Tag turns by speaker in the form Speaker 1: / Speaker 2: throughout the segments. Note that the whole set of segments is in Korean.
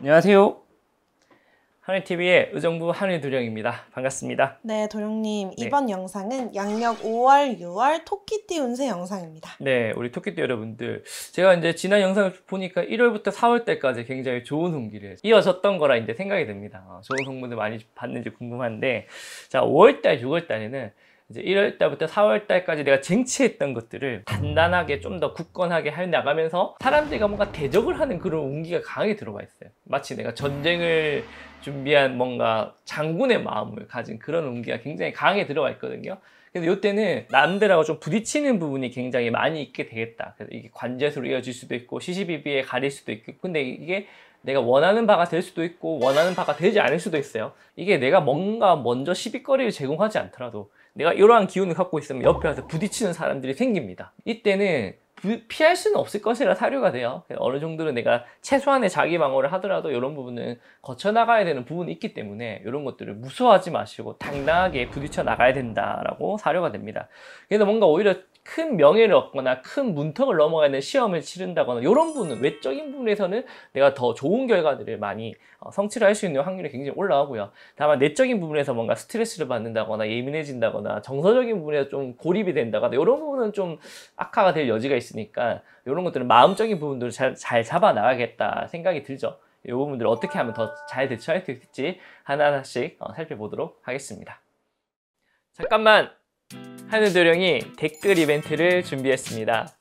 Speaker 1: 안녕하세요. 하늘TV의 의정부 하늘도령입니다. 반갑습니다. 네, 도령님. 네. 이번 영상은 양력 5월, 6월 토끼띠 운세 영상입니다. 네, 우리 토끼띠 여러분들. 제가 이제 지난 영상을 보니까 1월부터 4월 때까지 굉장히 좋은 홍기를 이어졌던 거라 이제 생각이 듭니다. 어, 좋은 홍보들 많이 봤는지 궁금한데, 자, 5월달, 6월달에는 이제 1월 달부터 4월 달까지 내가 쟁취했던 것들을 단단하게 좀 더 굳건하게 해 나가면서 사람들과 뭔가 대적을 하는 그런 운기가 강하게 들어와 있어요. 마치 내가 전쟁을 준비한 뭔가 장군의 마음을 가진 그런 운기가 굉장히 강하게 들어와 있거든요. 그래서 이때는 남들하고 좀 부딪히는 부분이 굉장히 많이 있게 되겠다. 그래서 이게 관제수로 이어질 수도 있고 시시비비에 가릴 수도 있고 근데 이게 내가 원하는 바가 될 수도 있고 원하는 바가 되지 않을 수도 있어요. 이게 내가 뭔가 먼저 시비거리를 제공하지 않더라도 내가 이러한 기운을 갖고 있으면 옆에 와서 부딪히는 사람들이 생깁니다. 이때는 피할 수는 없을 것이라 사료가 돼요. 어느 정도는 내가 최소한의 자기 방어를 하더라도 이런 부분은 거쳐나가야 되는 부분이 있기 때문에 이런 것들을 무서워하지 마시고 당당하게 부딪혀 나가야 된다라고 사료가 됩니다. 그래서 뭔가 오히려 큰 명예를 얻거나 큰 문턱을 넘어가는 시험을 치른다거나 이런 부 분은 외적인 부분에서는 내가 더 좋은 결과들을 많이 어, 성취를 할 수 있는 확률이 굉장히 올라가고요. 다만 내적인 부분에서 뭔가 스트레스를 받는다거나 예민해진다거나 정서적인 부분에서 좀 고립이 된다거나 이런 부분은 좀 악화가 될 여지가 있으니까 이런 것들은 마음적인 부분들을 잘, 잘 잡아 나가겠다 생각이 들죠. 이 부분들을 어떻게 하면 더 잘 대처할 수 있을지 하나하나씩 어, 살펴보도록 하겠습니다. 잠깐만 하늘도령이 댓글 이벤트를 준비했습니다.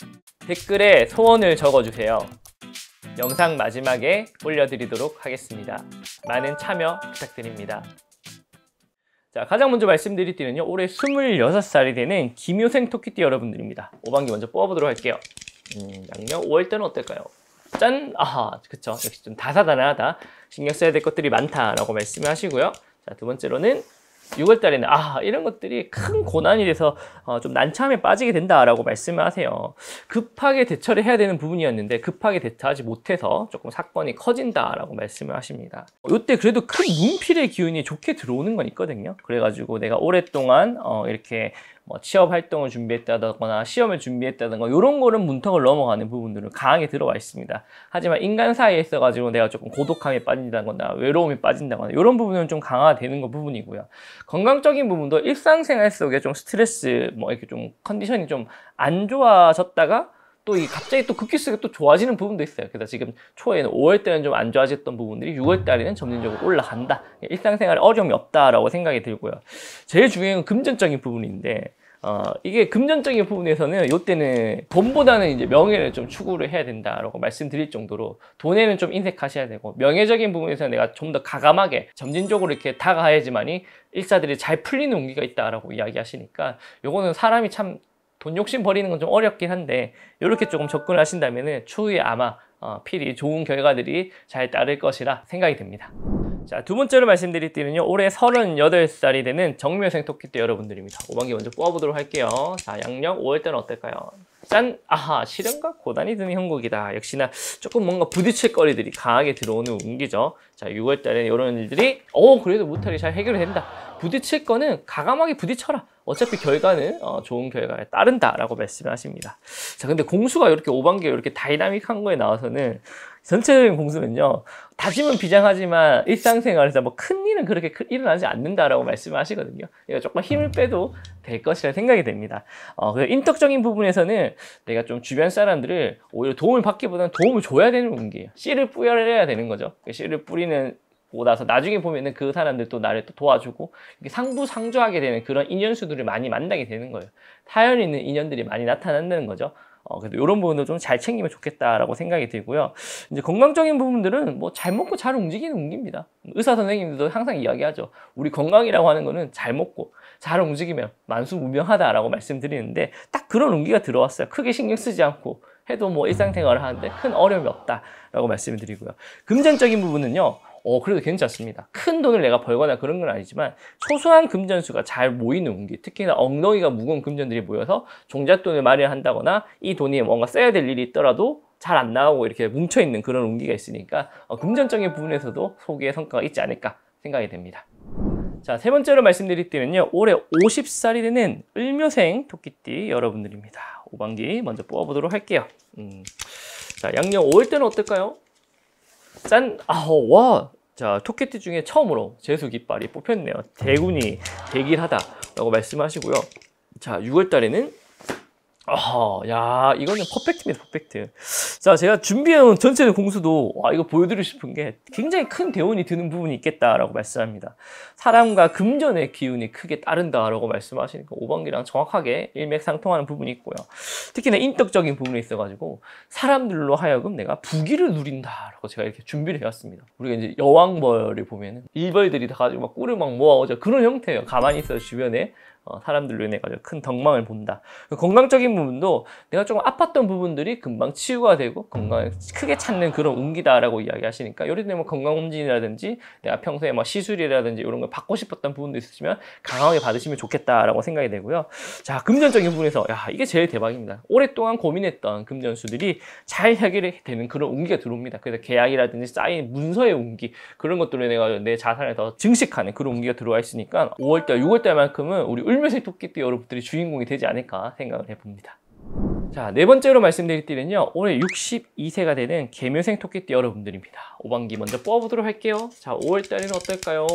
Speaker 1: 댓글에 소원을 적어주세요. 영상 마지막에 올려드리도록 하겠습니다. 많은 참여 부탁드립니다. 자, 가장 먼저 말씀드릴 띠는요. 올해 26살이 되는 김효생 토끼띠 여러분들입니다. 5반기 먼저 뽑아보도록 할게요. 음, 양력 5월 때는 어떨까요? 짠! 아하, 그쵸. 역시 좀 다사다나하다. 신경 써야 될 것들이 많다라고 말씀을 하시고요. 자, 두 번째로는 6월 달에는 아 이런 것들이 큰 고난이 돼서 어, 좀 난처함에 빠지게 된다라고 말씀을 하세요. 급하게 대처를 해야 되는 부분이었는데 급하게 대처하지 못해서 조금 사건이 커진다라고 말씀을 하십니다. 이때 그래도 큰 문필의 기운이 좋게 들어오는 건 있거든요. 그래가지고 내가 오랫동안 어, 이렇게 뭐 취업 활동을 준비했다거나 시험을 준비했다든가 이런 거는 문턱을 넘어가는 부분들은 강하게 들어와 있습니다. 하지만 인간 사이에 있어가지고 내가 조금 고독함에 빠진다거나 외로움에 빠진다거나 이런 부분은 좀 강화되는 거 부분이고요. 건강적인 부분도 일상생활 속에 좀 스트레스 뭐 이렇게 좀 컨디션이 좀 안 좋아졌다가 또 이 갑자기 또 급기스가 또 좋아지는 부분도 있어요. 그래서 지금 초에는 5월 때는 좀 안 좋아졌던 부분들이 6월 달에는 점진적으로 올라간다. 일상생활에 어려움이 없다라고 생각이 들고요. 제일 중요한 건 금전적인 부분인데 어, 이게 금전적인 부분에서는 이때는 돈보다는 이제 명예를 좀 추구를 해야 된다라고 말씀드릴 정도로 돈에는 좀 인색하셔야 되고 명예적인 부분에서는 내가 좀 더 가감하게 점진적으로 이렇게 다가가야지만이 일사들이 잘 풀리는 용기가 있다라고 이야기하시니까 요거는 사람이 참 돈 욕심 버리는 건 좀 어렵긴 한데 이렇게 조금 접근을 하신다면 은 추후에 아마 어, 필히 좋은 결과들이 잘 따를 것이라 생각이 됩니다. 자, 두 번째로 말씀드릴 때는요 올해 38살이 되는 정묘생 토끼띠 여러분들입니다. 5반기 먼저 뽑아보도록 할게요. 자, 양력 5월 때는 어떨까요? 짠! 아하, 실현과 고단이 드는 형국이다. 역시나 조금 뭔가 부딪힐 거리들이 강하게 들어오는 운기죠. 자, 6월달에 이런 일들이 어 그래도 무탈이 잘 해결된다. 부딪힐 거는 가감하게 부딪혀라. 어차피 결과는 어, 좋은 결과에 따른다라고 말씀을 하십니다. 자, 근데 공수가 이렇게 5반기에 이렇게 다이나믹한 거에 나와서는 전체적인 공수는요. 다짐은 비장하지만 일상생활에서 뭐 큰일은 그렇게 일어나지 않는다라고 말씀하시거든요. 이거 조금 힘을 음. 빼도 될 것이라 생각이 됩니다. 어, 그인덕적인 부분에서는 내가 좀 주변 사람들을 오히려 도움을 받기보다는 도움을 줘야 되는 분계예요 씨를 뿌려야 되는 거죠. 그 씨를 뿌리는 보다서 나중에 보면은 그 사람들 또 나를 또 도와주고 상부상조하게 되는 그런 인연수들을 많이 만나게 되는 거예요. 타연 있는 인연들이 많이 나타난다는 거죠. 어, 그래도 이런 부분도좀 잘 챙기면 좋겠다라고 생각이 들고요. 이제 건강적인 부분들은 뭐 잘 먹고 잘 움직이는 운기입니다. 의사 선생님들도 항상 이야기하죠. 우리 건강이라고 하는 거는 잘 먹고 잘 움직이면 만수무명하다라고 말씀드리는데 딱 그런 운기가 들어왔어요. 크게 신경 쓰지 않고 해도 뭐 일상생활을 하는데 큰 어려움이 없다라고 말씀드리고요. 금전적인 부분은요. 어, 그래도 괜찮습니다. 큰 돈을 내가 벌거나 그런 건 아니지만 소소한 금전수가 잘 모이는 운기, 특히나 엉덩이가 무거운 금전들이 모여서 종잣돈을 마련한다거나 이 돈이 뭔가 써야 될 일이 있더라도 잘 안 나오고 이렇게 뭉쳐있는 그런 운기가 있으니까 어, 금전적인 부분에서도 소기의 성과가 있지 않을까 생각이 됩니다. 자, 세 번째로 말씀드릴 때는요. 올해 50살이 되는 을묘생 토끼띠 여러분들입니다. 5반기 먼저 뽑아보도록 할게요. 음. 자, 양력 5월 때는 어떨까요? 짠! 아호 와! 자, 토끼띠 중에 처음으로 재수 깃발이 뽑혔네요. 대군이 대길하다라고 말씀하시고요. 자, 6월달에는 어, 야, 이거는 퍼펙트입니다, 퍼펙트. 자, 제가 준비해온 전체 공수도, 와, 이거 보여드리고 싶은 게 굉장히 큰 대원이 드는 부분이 있겠다라고 말씀합니다. 사람과 금전의 기운이 크게 따른다라고 말씀하시니까 5번기랑 정확하게 일맥상통하는 부분이 있고요. 특히나 인덕적인 부분에 있어가지고 사람들로 하여금 내가 부귀를 누린다라고 제가 이렇게 준비를 해왔습니다. 우리가 이제 여왕벌을 보면은 일벌들이 다 가지고 막 꿀을 막 모아오자 그런 형태예요. 가만히 있어 주변에 어, 사람들로 인해 가지고 큰 덕망을 본다. 그 건강적인 부분도 내가 조금 아팠던 부분들이 금방 치유가 되고 건강을 음. 크게 찾는 그런 운기다라고 이야기하시니까 예를 들면 건강검진이라든지 내가 평소에 막 뭐 시술이라든지 이런 걸 받고 싶었던 부분도 있으시면 강하게 받으시면 좋겠다라고 생각이 되고요. 자 금전적인 부분에서 야 이게 제일 대박입니다. 오랫동안 고민했던 금전수들이 잘 해결이 되는 그런 운기가 들어옵니다. 그래서 계약이라든지 쌓인 문서의 운기 그런 것들로 내가 내 자산을 더 증식하는 그런 운기가 들어와 있으니까 5월달, 6월달만큼은 우리 을 불매색 토끼띠 여러분들이 주인공이 되지 않을까 생각을 해봅니다. 자, 네 번째로 말씀드릴 띠는요. 올해 62세가 되는 개묘생 토끼띠 여러분들입니다. 오방기 먼저 뽑아보도록 할게요. 자, 5월달에는 어떨까요?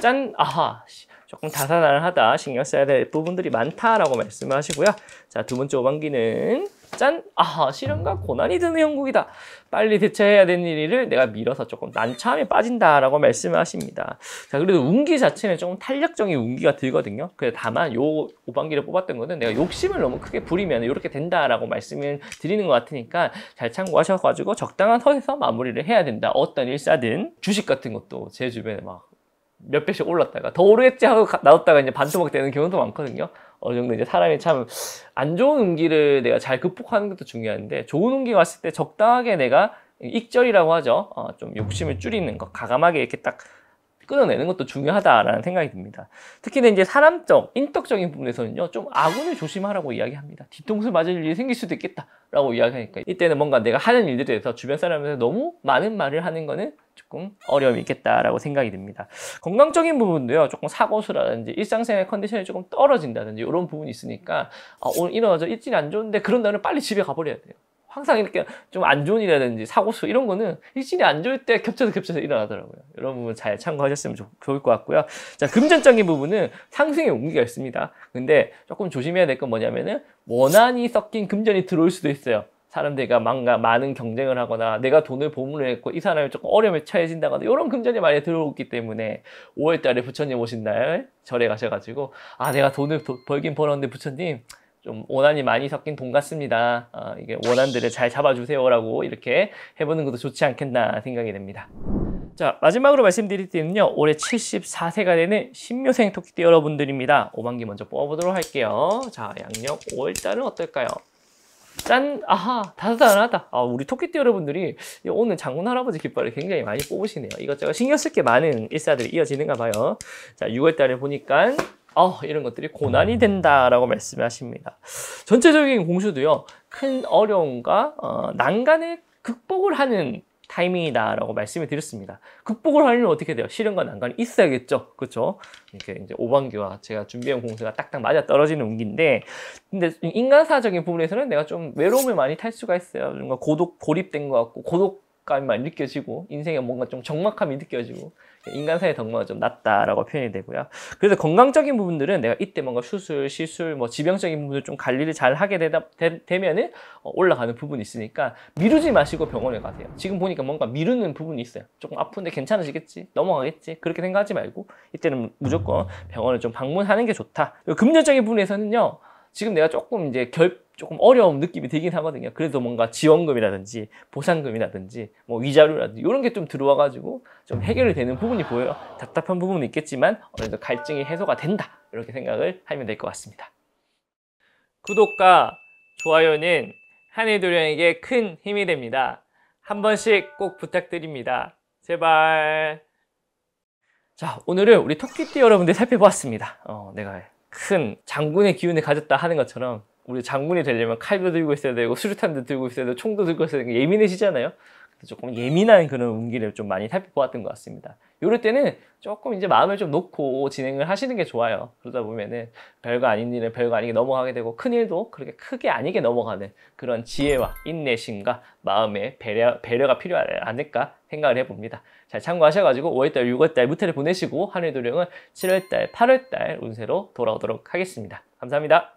Speaker 1: 짠! 아하! 조금 다사다난하다, 신경 써야 될 부분들이 많다라고 말씀하시고요. 자, 두 번째 오방기는 짠! 아, 실현과 고난이 드는 형국이다. 빨리 대처해야 되는 일을 내가 밀어서 조금 난처함에 빠진다라고 말씀하십니다. 자, 그래도 운기 자체는 조금 탄력적인 운기가 들거든요. 그래 다만 요 오반기를 뽑았던 거는 내가 욕심을 너무 크게 부리면 이렇게 된다라고 말씀을 드리는 것 같으니까 잘 참고하셔가지고 적당한 선에서 마무리를 해야 된다. 어떤 일사든 주식 같은 것도 제 주변에 막몇 배씩 올랐다가 더 오르겠지 하고 나왔다가 이제 반토막 되는 경우도 많거든요. 어느 정도 이제 사람이 참 안 좋은 음기를 내가 잘 극복하는 것도 중요한데 좋은 음기 왔을 때 적당하게 내가 익절이라고 하죠. 어, 좀 욕심을 줄이는 것, 가감하게 이렇게 딱 끊어내는 것도 중요하다라는 생각이 듭니다. 특히나 이제 사람적, 인격적인 부분에서는요, 좀 아군을 조심하라고 이야기합니다. 뒤통수 맞을 일이 생길 수도 있겠다라고 이야기하니까 이때는 뭔가 내가 하는 일들에 대해서 주변 사람에서 너무 많은 말을 하는 거는 조금 어려움이 있겠다라고 생각이 듭니다. 건강적인 부분도요, 조금 사고수라든지 일상생활 컨디션이 조금 떨어진다든지 이런 부분이 있으니까 아, 오늘 일어나서 일진이 안 좋은데 그런 날은 빨리 집에 가버려야 돼요. 항상 이렇게 좀 안 좋은 일이라든지 사고수 이런 거는 일진이 안 좋을 때 겹쳐서 겹쳐서 일어나더라고요. 이런 부분 잘 참고하셨으면 좋, 좋을 것 같고요. 자, 금전적인 부분은 상승의 온기가 있습니다. 근데 조금 조심해야 될 건 뭐냐면은 원한이 섞인 금전이 들어올 수도 있어요. 사람들과 뭔가 많은 경쟁을 하거나 내가 돈을 보물로 했고 이 사람이 조금 어려움에 처해진다거나 이런 금전이 많이 들어오기 때문에 5월달에 부처님 오신 날 절에 가셔가지고 아 내가 돈을 벌긴 벌었는데 부처님 좀 원한이 많이 섞인 돈 같습니다. 어, 이게 원한들을 잘 잡아주세요라고 이렇게 해보는 것도 좋지 않겠나 생각이 됩니다. 자 마지막으로 말씀드릴 때는요 올해 74세가 되는 신묘생 토끼띠 여러분들입니다. 5만기 먼저 뽑아보도록 할게요. 자 양력 5월달은 어떨까요? 짠! 아하! 다다다하다! 아, 우리 토끼띠 여러분들이 오늘 장군 할아버지 깃발을 굉장히 많이 뽑으시네요. 이것저것 신경 쓸 게 많은 일사들이 이어지는가 봐요. 자, 6월달에 보니까 어, 이런 것들이 고난이 된다라고 말씀하십니다. 전체적인 공수도요, 큰 어려움과 어, 난간을 극복을 하는 타이밍이다라고 말씀을 드렸습니다. 극복을 하려면 어떻게 돼요? 실현과 난간이 있어야겠죠. 그렇죠? 이렇게 이제 오반기와 제가 준비한 공수가 딱딱 맞아 떨어지는 운기인데, 근데 인간사적인 부분에서는 내가 좀 외로움을 많이 탈 수가 있어요. 뭔가 고독 고립된 것 같고 고독감이 많이 느껴지고 인생에 뭔가 좀 적막함이 느껴지고 인간사의 덕목은 좀 낮다라고 표현이 되고요. 그래서 건강적인 부분들은 내가 이때 뭔가 수술, 시술, 뭐 지병적인 부분들 좀 관리를 잘 하게 되다, 되, 면은 어, 올라가는 부분이 있으니까 미루지 마시고 병원에 가세요. 지금 보니까 뭔가 미루는 부분이 있어요. 조금 아픈데 괜찮으시겠지? 넘어가겠지? 그렇게 생각하지 말고 이때는 무조건 병원을 좀 방문하는 게 좋다. 금전적인 부분에서는요. 지금 내가 조금 이제 결, 조금 어려운 느낌이 들긴 하거든요. 그래도 뭔가 지원금이라든지 보상금이라든지 뭐 위자료라든지 이런 게 좀 들어와가지고 좀 해결이 되는 부분이 보여요. 답답한 부분은 있겠지만 어느 정도 갈증이 해소가 된다 이렇게 생각을 하면 될 것 같습니다. 구독과 좋아요는 한해도령에게 큰 힘이 됩니다. 한 번씩 꼭 부탁드립니다. 제발. 자, 오늘은 우리 토끼띠 여러분들 살펴보았습니다. 어, 내가 큰 장군의 기운을 가졌다 하는 것처럼 우리 장군이 되려면 칼도 들고 있어야 되고 수류탄도 들고 있어야 되고 총도 들고 있어야 되고 예민해지잖아요. 조금 예민한 그런 운기를 좀 많이 살펴보았던 것 같습니다. 이럴 때는 조금 이제 마음을 좀 놓고 진행을 하시는 게 좋아요. 그러다 보면은 별거 아닌 일은 별거 아니게 넘어가게 되고 큰 일도 그렇게 크게 아니게 넘어가는 그런 지혜와 인내심과 마음의 배려, 배려가 필요하지 않을까 생각을 해봅니다. 잘 참고하셔가지고 5월달, 6월달 무태를 보내시고 하늘도령은 7월달, 8월달 운세로 돌아오도록 하겠습니다. 감사합니다.